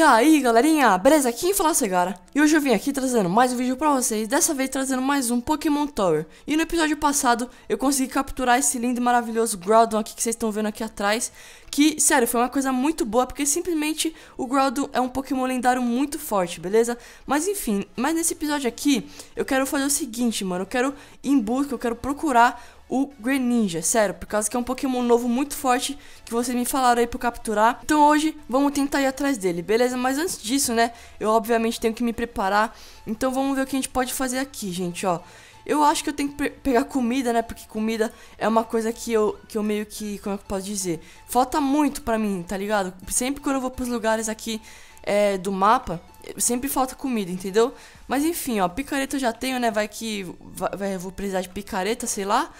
E aí galerinha, beleza? quem fala é Segara E hoje eu vim aqui trazendo mais um vídeo pra vocês Dessa vez trazendo mais um Pokémon Tower E no episódio passado eu consegui capturar esse lindo e maravilhoso Groudon aqui que vocês estão vendo aqui atrás Que, sério, foi uma coisa muito boa Porque simplesmente o Groudon é um Pokémon lendário muito forte, beleza? Mas enfim, mas nesse episódio aqui Eu quero fazer o seguinte, mano Eu quero ir em busca, eu quero procurar o Greninja, sério, por causa que é um Pokémon novo muito forte que vocês me falaram aí pra capturar. Então hoje vamos tentar ir atrás dele, beleza? Mas antes disso, né, eu obviamente tenho que me preparar. Então vamos ver o que a gente pode fazer aqui, gente, ó. Eu acho que eu tenho que pegar comida, né? Porque comida é uma coisa que eu, que eu meio que. Como é que eu posso dizer? Falta muito pra mim, tá ligado? Sempre quando eu vou pros lugares aqui é, do mapa, sempre falta comida, entendeu? Mas enfim, ó, picareta eu já tenho, né? Vai que. Vai, vai, vou precisar de picareta, sei lá.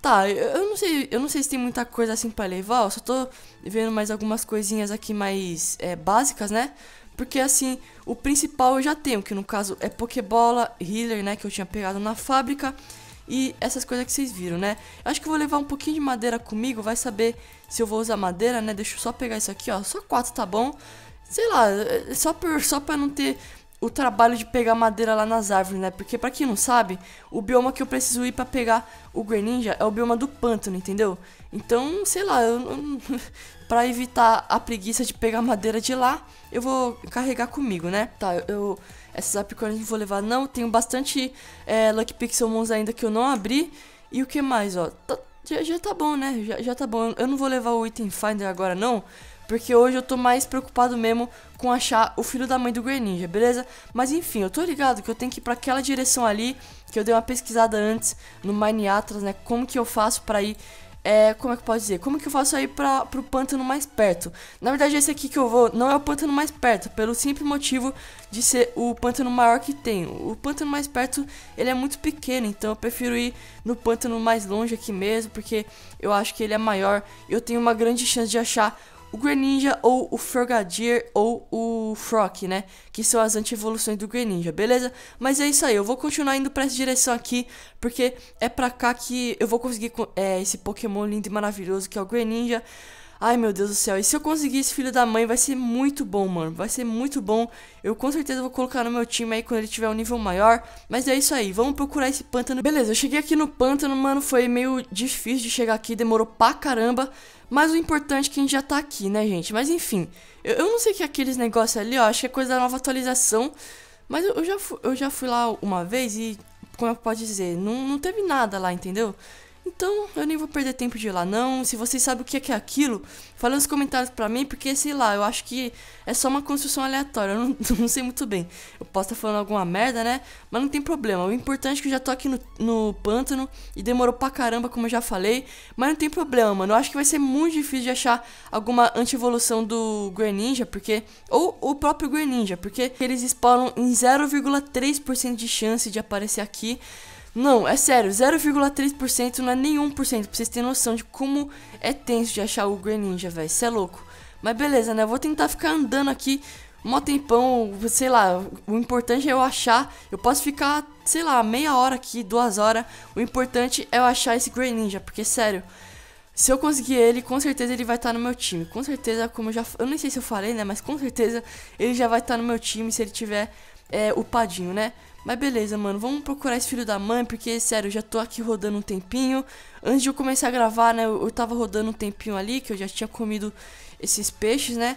Tá, eu não sei, eu não sei se tem muita coisa assim para levar, eu só tô vendo mais algumas coisinhas aqui mais é, básicas, né? Porque assim, o principal eu já tenho, que no caso é Pokébola, Healer, né? Que eu tinha pegado na fábrica. E essas coisas que vocês viram, né? Eu acho que vou levar um pouquinho de madeira comigo, vai saber se eu vou usar madeira, né? Deixa eu só pegar isso aqui, ó. Só quatro tá bom. Sei lá, é, só, por, só pra não ter o trabalho de pegar madeira lá nas árvores, né? Porque para quem não sabe, o bioma que eu preciso ir para pegar o Greninja é o bioma do pântano, entendeu? Então, sei lá, eu, eu para evitar a preguiça de pegar madeira de lá, eu vou carregar comigo, né? Tá, eu, essas apricorns não vou levar não, tenho bastante é, Lucky Mons ainda que eu não abri. E o que mais, ó? Tá, já, já tá bom, né? Já, já tá bom. Eu não vou levar o item Finder agora não, porque hoje eu tô mais preocupado mesmo com achar o filho da mãe do Greninja, beleza? Mas enfim, eu tô ligado que eu tenho que ir pra aquela direção ali, que eu dei uma pesquisada antes no Mine Atlas, né? Como que eu faço pra ir é, como é que eu posso dizer? Como que eu faço aí para pro pântano mais perto? Na verdade, esse aqui que eu vou não é o pântano mais perto, pelo simples motivo de ser o pântano maior que tem. O pântano mais perto, ele é muito pequeno, então eu prefiro ir no pântano mais longe aqui mesmo, porque eu acho que ele é maior. e Eu tenho uma grande chance de achar o Greninja ou o Frogadier ou o Frock, né? Que são as anti-evoluções do Greninja, beleza? Mas é isso aí, eu vou continuar indo pra essa direção aqui, porque é pra cá que eu vou conseguir é, esse Pokémon lindo e maravilhoso que é o Greninja. Ai meu Deus do céu, e se eu conseguir esse filho da mãe, vai ser muito bom, mano. Vai ser muito bom. Eu com certeza vou colocar no meu time aí quando ele tiver um nível maior. Mas é isso aí, vamos procurar esse pântano. Beleza, eu cheguei aqui no pântano, mano. Foi meio difícil de chegar aqui, demorou pra caramba. Mas o importante é que a gente já tá aqui, né, gente? Mas enfim, eu, eu não sei que é aqueles negócios ali, ó. Acho que é coisa da nova atualização. Mas eu, eu já, fui, eu já fui lá uma vez e, como eu posso dizer, não, não teve nada lá, entendeu? Entendeu? Então, eu nem vou perder tempo de ir lá não. Se vocês sabem o que é, que é aquilo, fala nos comentários pra mim, porque sei lá, eu acho que é só uma construção aleatória, eu não, não sei muito bem. Eu posso estar tá falando alguma merda, né? Mas não tem problema. O importante é que eu já tô aqui no, no pântano e demorou pra caramba, como eu já falei. Mas não tem problema, mano. Eu acho que vai ser muito difícil de achar alguma anti-evolução do Greninja, porque. Ou o próprio Greninja, porque eles spawnam em 0,3% de chance de aparecer aqui. Não, é sério, 0,3% não é nem cento, pra vocês terem noção de como é tenso de achar o Greninja, velho, cê é louco. Mas beleza, né, eu vou tentar ficar andando aqui mó tempão, sei lá, o importante é eu achar, eu posso ficar, sei lá, meia hora aqui, duas horas, o importante é eu achar esse Greninja, porque sério... Se eu conseguir ele, com certeza ele vai estar tá no meu time. Com certeza, como eu já. Eu nem sei se eu falei, né? Mas com certeza ele já vai estar tá no meu time se ele tiver é, upadinho, né? Mas beleza, mano, vamos procurar esse filho da mãe, porque, sério, eu já tô aqui rodando um tempinho. Antes de eu começar a gravar, né, eu, eu tava rodando um tempinho ali, que eu já tinha comido esses peixes, né?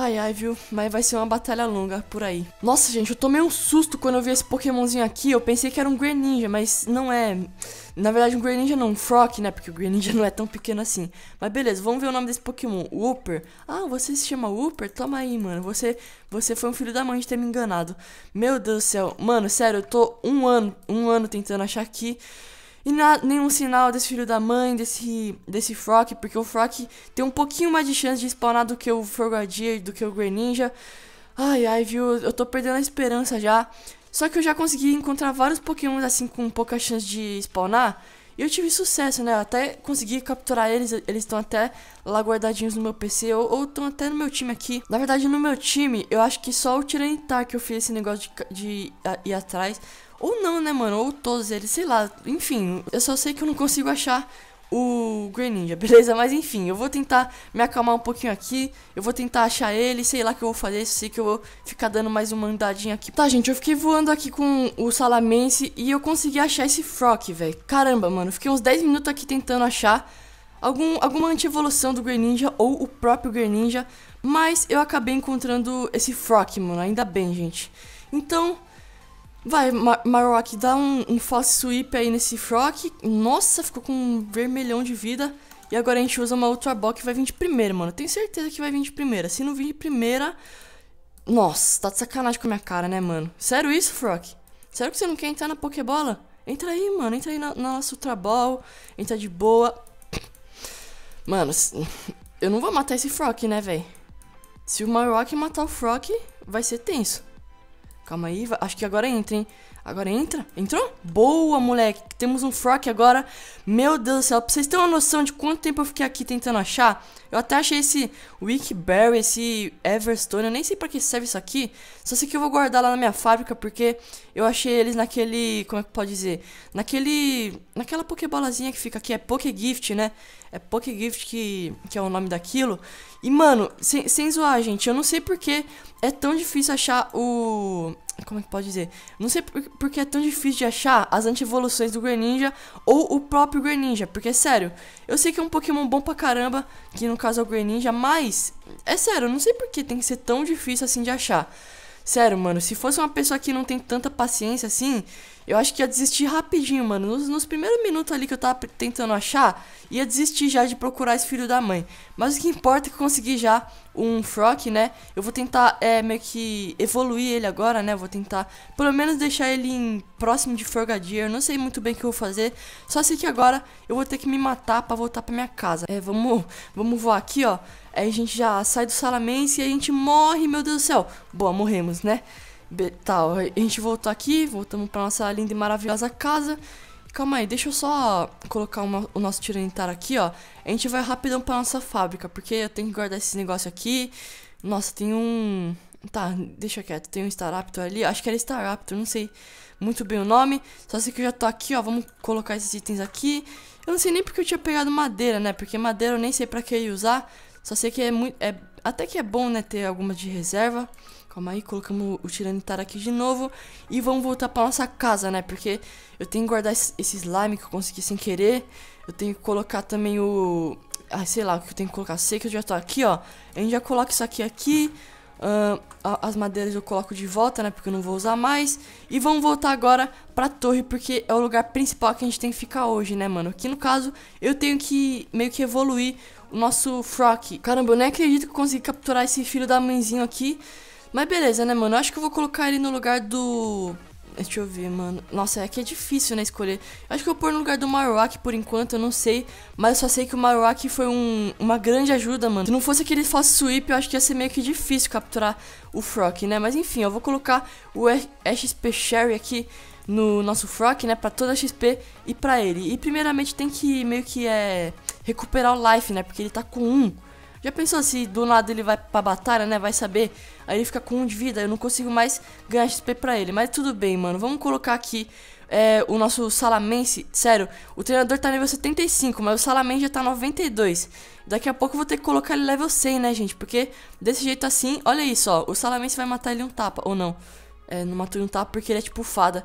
Ai, ai, viu? Mas vai ser uma batalha longa por aí. Nossa, gente, eu tomei um susto quando eu vi esse Pokémonzinho aqui. Eu pensei que era um Greninja, mas não é. Na verdade, um Greninja não, um Frock, né? Porque o Greninja não é tão pequeno assim. Mas beleza, vamos ver o nome desse Pokémon. upper Ah, você se chama upper Toma aí, mano. Você, você foi um filho da mãe de ter me enganado. Meu Deus do céu. Mano, sério, eu tô um ano, um ano tentando achar aqui. E na, nenhum sinal desse filho da mãe, desse, desse Frock, porque o Frock tem um pouquinho mais de chance de spawnar do que o Forgadier, do que o Greninja. Ai, ai, viu? Eu tô perdendo a esperança já. Só que eu já consegui encontrar vários pokémons assim com pouca chance de spawnar. E eu tive sucesso, né? Eu até consegui capturar eles. Eles estão até lá guardadinhos no meu PC. Ou estão até no meu time aqui. Na verdade, no meu time, eu acho que só o Tiranitar que eu fiz esse negócio de, de, de ir atrás. Ou não, né, mano? Ou todos eles, sei lá. Enfim, eu só sei que eu não consigo achar o Greninja, beleza? Mas enfim, eu vou tentar me acalmar um pouquinho aqui. Eu vou tentar achar ele, sei lá o que eu vou fazer. Sei que eu vou ficar dando mais uma andadinha aqui. Tá, gente, eu fiquei voando aqui com o Salamence e eu consegui achar esse Frock, velho. Caramba, mano, fiquei uns 10 minutos aqui tentando achar algum, alguma anti-evolução do Greninja ou o próprio Greninja. Mas eu acabei encontrando esse Frock, mano. Ainda bem, gente. Então, Vai, Mar Maroc, dá um, um false sweep aí nesse Frock. Nossa, ficou com um vermelhão de vida. E agora a gente usa uma Ultra Ball que vai vir de primeira, mano. Tenho certeza que vai vir de primeira. Se não vir de primeira... Nossa, tá de sacanagem com a minha cara, né, mano? Sério isso, Frock? Sério que você não quer entrar na Pokébola? Entra aí, mano. Entra aí na, na nossa Ultra Ball. Entra de boa. Mano, eu não vou matar esse Frock, né, velho? Se o Maroc matar o Frock, vai ser tenso. Calma aí, acho que agora entra, hein? Agora entra. Entrou? Boa, moleque. Temos um frock agora. Meu Deus do céu. Pra vocês terem uma noção de quanto tempo eu fiquei aqui tentando achar, eu até achei esse Wickberry esse Everstone. Eu nem sei pra que serve isso aqui. Só sei que eu vou guardar lá na minha fábrica, porque eu achei eles naquele... Como é que pode dizer? Naquele... Naquela pokebolazinha que fica aqui. É Pokegift, né? É Pokegift que, que é o nome daquilo. E, mano, sem, sem zoar, gente. Eu não sei porque é tão difícil achar o como é que pode dizer? Não sei por, porque é tão difícil de achar as anti evoluções do Greninja ou o próprio Greninja. Porque, é sério, eu sei que é um Pokémon bom pra caramba, que no caso é o Greninja, mas... É sério, eu não sei porque tem que ser tão difícil assim de achar. Sério, mano, se fosse uma pessoa que não tem tanta paciência assim, eu acho que ia desistir rapidinho, mano. Nos, nos primeiros minutos ali que eu tava tentando achar, ia desistir já de procurar esse filho da mãe. Mas o que importa é que eu consegui já um frock, né? Eu vou tentar é, meio que evoluir ele agora, né? Vou tentar pelo menos deixar ele em, próximo de Frogadier. Não sei muito bem o que eu vou fazer. Só sei que agora eu vou ter que me matar pra voltar pra minha casa. É, vamos, vamos voar aqui, ó. Aí a gente já sai do Salamence e a gente morre, meu Deus do céu. Boa, morremos, né? Tal, tá, a gente voltou aqui, voltamos pra nossa linda e maravilhosa casa. Calma aí, deixa eu só colocar uma, o nosso tiranitar aqui, ó. A gente vai rapidão pra nossa fábrica, porque eu tenho que guardar esse negócio aqui. Nossa, tem um... Tá, deixa quieto, tem um Staraptor ali. Acho que era Staraptor, não sei muito bem o nome. Só sei que eu já tô aqui, ó, vamos colocar esses itens aqui. Eu não sei nem porque eu tinha pegado madeira, né? Porque madeira eu nem sei pra que usar. Só sei que é muito... É, até que é bom, né, ter alguma de reserva. Calma aí, colocamos o Tiranitar aqui de novo. E vamos voltar pra nossa casa, né? Porque eu tenho que guardar esse, slime que eu consegui sem querer. Eu tenho que colocar também o... Ah, sei lá, o que eu tenho que colocar. Sei que eu já tô aqui, ó. A gente já coloca isso aqui, aqui. Uh, as madeiras eu coloco de volta, né? Porque eu não vou usar mais. E vamos voltar agora pra torre, porque é o lugar principal que a gente tem que ficar hoje, né, mano? Aqui no caso, eu tenho que meio que evoluir o nosso Frock. Caramba, eu nem acredito que eu consegui capturar esse filho da mãezinho aqui. Mas beleza, né, mano? Eu acho que eu vou colocar ele no lugar do... Deixa eu ver, mano. Nossa, é que é difícil, né, escolher. Eu acho que eu vou pôr no lugar do Marowak por enquanto, eu não sei. Mas eu só sei que o Marowak foi um, uma grande ajuda, mano. Se não fosse aquele Fast Sweep, eu acho que ia ser meio que difícil capturar o Frock, né? Mas enfim, eu vou colocar o XP Sherry aqui no nosso Frock, né? Pra toda a XP e pra ele. E primeiramente tem que meio que é recuperar o life, né? Porque ele tá com 1. Um. Já pensou se do lado ele vai pra batalha, né? Vai saber. Aí ele fica com um de vida. Eu não consigo mais ganhar XP pra ele. Mas tudo bem, mano. Vamos colocar aqui é, o nosso Salamense. Sério, o treinador tá nível 75, mas o Salamense já tá 92. Daqui a pouco eu vou ter que colocar ele level 100, né, gente? Porque desse jeito assim, olha isso, ó. O Salamense vai matar ele um tapa, ou não. É, não matou ele um tapa porque ele é tipo fada.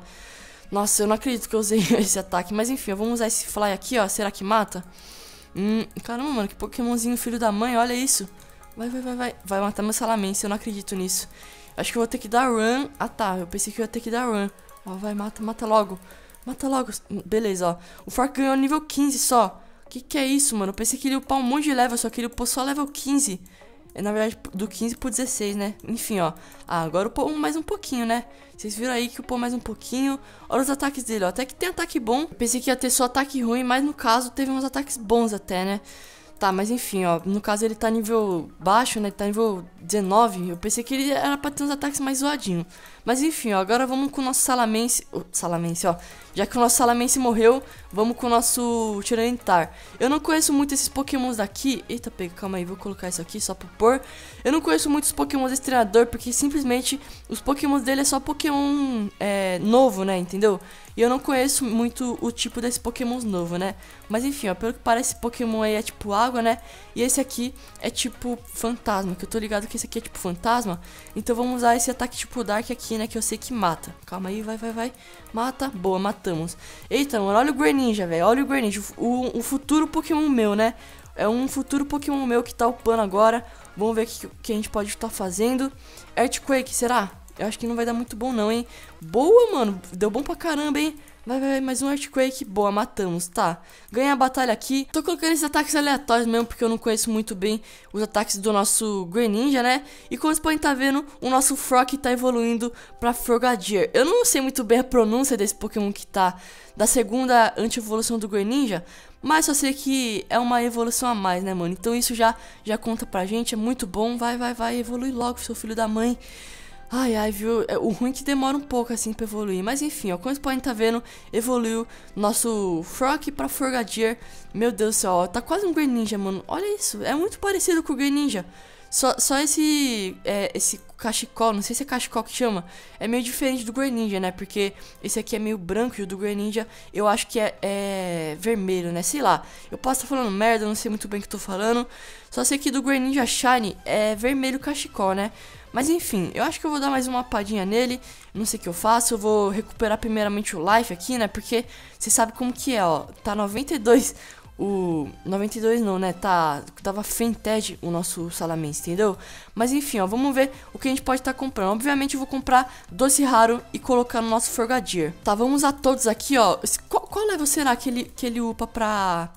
Nossa, eu não acredito que eu usei esse ataque. Mas enfim, vamos usar esse fly aqui, ó. Será que mata? Hum, caramba, mano, que pokémonzinho filho da mãe, olha isso. Vai, vai, vai, vai. Vai matar meu Salamence eu não acredito nisso. Acho que eu vou ter que dar run. Ah, tá, eu pensei que eu ia ter que dar run. Ó, vai, mata, mata logo. Mata logo. Beleza, ó. O Fork ganhou nível 15 só. Que que é isso, mano? Eu pensei que ele ia upar um monte de level, só que ele upou só level 15. É, na verdade, do 15 pro 16, né? Enfim, ó. Ah, agora o Paul mais um pouquinho, né? Vocês viram aí que o Paul mais um pouquinho. Olha os ataques dele, ó. Até que tem ataque bom. pensei que ia ter só ataque ruim, mas no caso teve uns ataques bons até, né? Tá, mas enfim, ó. No caso ele tá nível baixo, né? Ele tá nível 19. Eu pensei que ele era pra ter uns ataques mais zoadinhos. Mas enfim, ó, agora vamos com o nosso salamense. Oh, salamense, ó. Já que o nosso salamense morreu, vamos com o nosso Tiranitar. Eu não conheço muito esses pokémons daqui. Eita, pega, calma aí, vou colocar isso aqui só pra pôr. Eu não conheço muitos pokémons desse treinador, porque simplesmente os pokémons dele é só pokémon é, novo, né, entendeu? E eu não conheço muito o tipo desse pokémons novo, né? Mas enfim, ó, pelo que parece, esse pokémon aí é tipo água, né? E esse aqui é tipo fantasma, que eu tô ligado que esse aqui é tipo fantasma. Então vamos usar esse ataque tipo Dark aqui esquina que eu sei que mata. Calma aí, vai, vai, vai. Mata. Boa, matamos. Eita, mano, olha o Greninja, velho. Olha o Greninja. O, o futuro Pokémon meu, né? É um futuro Pokémon meu que tá upando agora. Vamos ver o que, que a gente pode estar tá fazendo. Earthquake, será? Eu acho que não vai dar muito bom não, hein? Boa, mano. Deu bom pra caramba, hein? Vai, vai, vai, mais um Earthquake. Boa, matamos, tá. Ganha a batalha aqui. Tô colocando esses ataques aleatórios mesmo, porque eu não conheço muito bem os ataques do nosso Greninja, né? E como vocês podem estar tá vendo, o nosso Frog tá evoluindo pra Frogadier. Eu não sei muito bem a pronúncia desse Pokémon que tá da segunda anti-evolução do Greninja, mas só sei que é uma evolução a mais, né, mano? Então isso já, já conta pra gente, é muito bom. Vai, vai, vai, evolui logo, seu filho da mãe. Ai, ai, viu? É, o ruim é que demora um pouco assim pra evoluir. Mas enfim, ó, como vocês podem estar tá vendo, evoluiu nosso Frock pra Forgadier. Meu Deus do céu, ó, tá quase um Greninja, mano. Olha isso, é muito parecido com o Greninja. Só, só esse, é, esse cachecol, não sei se é cachecol que chama, é meio diferente do Greninja, né? Porque esse aqui é meio branco e o do Greninja eu acho que é, é vermelho, né? Sei lá, eu posso estar tá falando merda, não sei muito bem o que estou falando. Só sei que do Greninja Shine é vermelho cachecol, né? Mas enfim, eu acho que eu vou dar mais uma padinha nele. Não sei o que eu faço. Eu vou recuperar primeiramente o life aqui, né? Porque você sabe como que é, ó. Tá 92 o 92 não, né? Tá, tava Fented o nosso Salamence, entendeu? Mas enfim, ó, vamos ver o que a gente pode estar tá comprando. Obviamente eu vou comprar doce raro e colocar no nosso Forgadir. Tá, vamos usar todos aqui, ó. Qual, qual é level será que ele, que ele upa pra,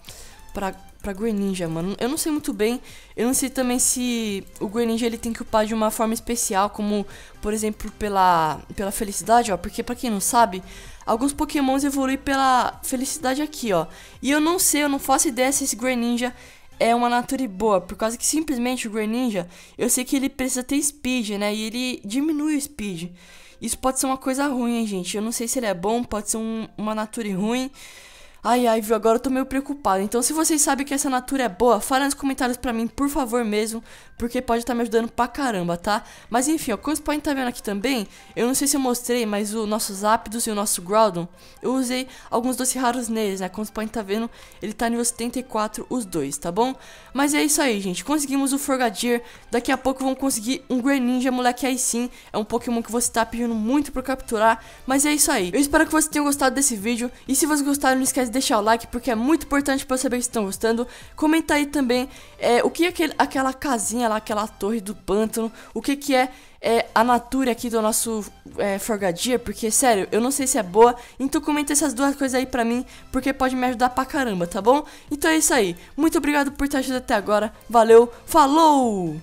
pra, pra Greninja, mano? Eu não sei muito bem. Eu não sei também se o Greninja ele tem que upar de uma forma especial, como, por exemplo, pela, pela felicidade, ó. Porque pra quem não sabe... Alguns pokémons evoluem pela felicidade aqui, ó. E eu não sei, eu não faço ideia se esse Greninja é uma nature boa, por causa que simplesmente o Greninja, eu sei que ele precisa ter speed, né? E ele diminui o speed. Isso pode ser uma coisa ruim, hein, gente? Eu não sei se ele é bom, pode ser um, uma nature ruim. Ai, ai, viu? Agora eu tô meio preocupado. Então, se vocês sabem que essa natura é boa, fala nos comentários pra mim, por favor mesmo, porque pode estar tá me ajudando pra caramba, tá? Mas enfim, ó, como vocês podem estar tá vendo aqui também, eu não sei se eu mostrei, mas o nosso Zapdos e o nosso Groudon, eu usei alguns doce raros neles, né? Como vocês podem estar tá vendo, ele tá nível 74 os dois, tá bom? Mas é isso aí, gente. Conseguimos o Forgadir. Daqui a pouco vamos conseguir um Greninja, moleque, aí sim. É um Pokémon que você tá pedindo muito pra capturar, mas é isso aí. Eu espero que vocês tenham gostado desse vídeo, e se vocês gostaram, não esquece de deixar o like porque é muito importante para saber se estão gostando. Comenta aí também é, o que é aquele, aquela casinha lá, aquela torre do pântano, o que, que é, é a natura aqui do nosso é, forgadia, porque sério, eu não sei se é boa. Então comenta essas duas coisas aí pra mim, porque pode me ajudar pra caramba, tá bom? Então é isso aí. Muito obrigado por ter ajudado até agora. Valeu, falou!